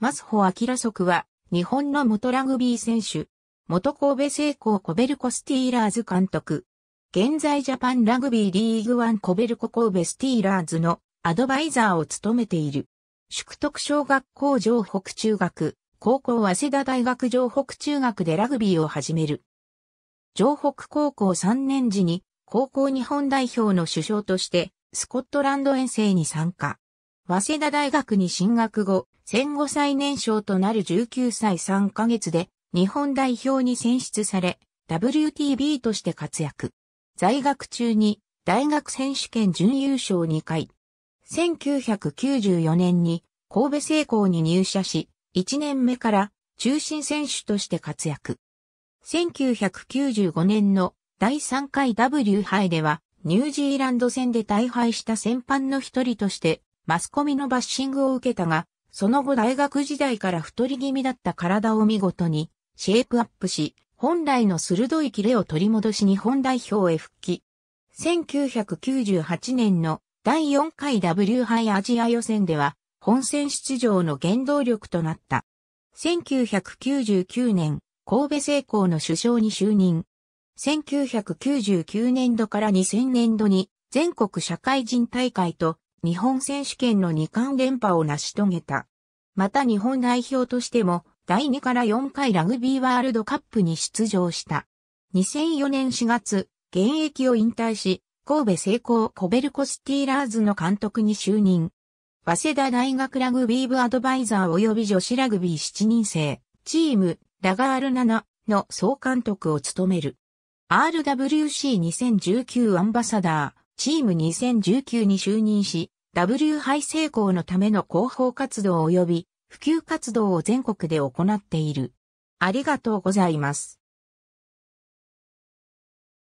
マスホ・アキラクは、日本の元ラグビー選手、元神戸聖光コベルコスティーラーズ監督、現在ジャパンラグビーリーグワンコベルコ神戸スティーラーズのアドバイザーを務めている。宿徳小学校城北中学、高校早稲田大学城北中学でラグビーを始める。城北高校3年時に高校日本代表の首相としてスコットランド遠征に参加。早稲田大学に進学後、戦後最年少となる19歳3ヶ月で日本代表に選出され、WTB として活躍。在学中に大学選手権準優勝2回。1994年に神戸成功に入社し、1年目から中心選手として活躍。1995年の第3回 W 杯では、ニュージーランド戦で大敗した戦犯の一人として、マスコミのバッシングを受けたが、その後大学時代から太り気味だった体を見事にシェイプアップし、本来の鋭いキレを取り戻し日本代表へ復帰。1998年の第4回 W 杯アジア予選では本戦出場の原動力となった。1999年、神戸成功の首相に就任。1999年度から2000年度に全国社会人大会と日本選手権の2冠連覇を成し遂げた。また日本代表としても第2から4回ラグビーワールドカップに出場した。2004年4月、現役を引退し、神戸成功コベルコスティーラーズの監督に就任。早稲田大学ラグビー部アドバイザー及び女子ラグビー7人制、チーム、ラガール7の総監督を務める。RWC2019 アンバサダー、チーム2019に就任し、W 杯成功のための広報活動及び普及活動を全国で行っている。ありがとうございます。